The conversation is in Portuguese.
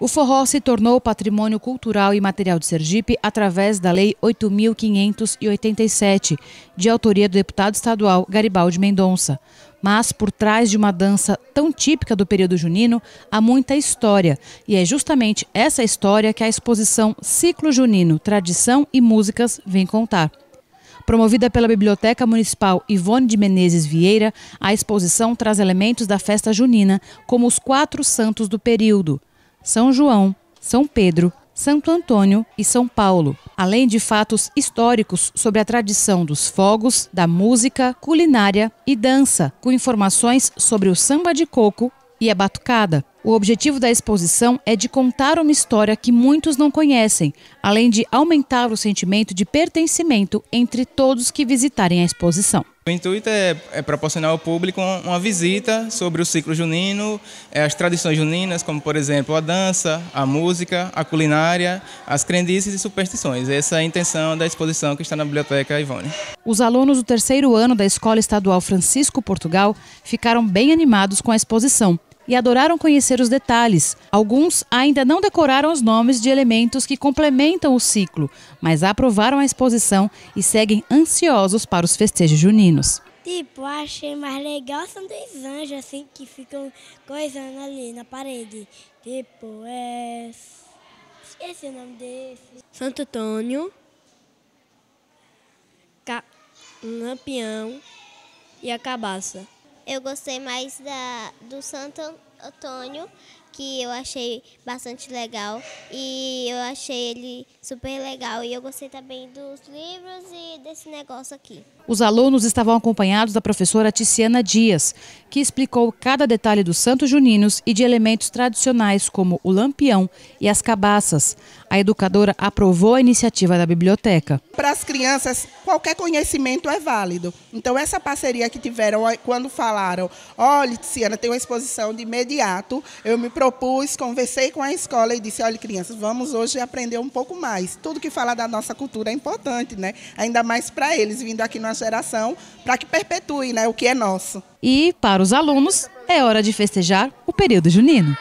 O forró se tornou patrimônio cultural e material de Sergipe através da Lei 8.587, de autoria do deputado estadual Garibaldi Mendonça. Mas por trás de uma dança tão típica do período junino, há muita história. E é justamente essa história que a exposição Ciclo Junino, Tradição e Músicas vem contar. Promovida pela Biblioteca Municipal Ivone de Menezes Vieira, a exposição traz elementos da festa junina, como os quatro santos do período – são João, São Pedro, Santo Antônio e São Paulo, além de fatos históricos sobre a tradição dos fogos, da música, culinária e dança, com informações sobre o samba de coco e a batucada. O objetivo da exposição é de contar uma história que muitos não conhecem, além de aumentar o sentimento de pertencimento entre todos que visitarem a exposição. O intuito é, é proporcionar ao público uma visita sobre o ciclo junino, é, as tradições juninas, como por exemplo a dança, a música, a culinária, as crendices e superstições. Essa é a intenção da exposição que está na Biblioteca Ivone. Os alunos do terceiro ano da Escola Estadual Francisco Portugal ficaram bem animados com a exposição e adoraram conhecer os detalhes. Alguns ainda não decoraram os nomes de elementos que complementam o ciclo, mas aprovaram a exposição e seguem ansiosos para os festejos juninos. Tipo, achei mais legal são dois anjos assim que ficam coisando ali na parede. Tipo, é. Esqueci o nome desse. Santo Antônio, Ca... Lampião e a Cabaça. Eu gostei mais da, do Santo Antônio, que eu achei bastante legal. E eu achei ele super legal. E eu gostei também dos livros e desse negócio aqui. Os alunos estavam acompanhados da professora Tiziana Dias, que explicou cada detalhe dos Santos Juninos e de elementos tradicionais como o lampião e as cabaças. A educadora aprovou a iniciativa da biblioteca. Para as crianças qualquer conhecimento é válido. Então, essa parceria que tiveram quando falaram, olha, Tiziana, tem uma exposição de imediato, eu me propus, conversei com a escola e disse, olha, crianças, vamos hoje aprender um pouco mais. Tudo que fala da nossa cultura é importante, né? Ainda mais para eles, vindo aqui numa geração, para que perpetue né, o que é nosso. E, para os alunos, é hora de festejar o período junino.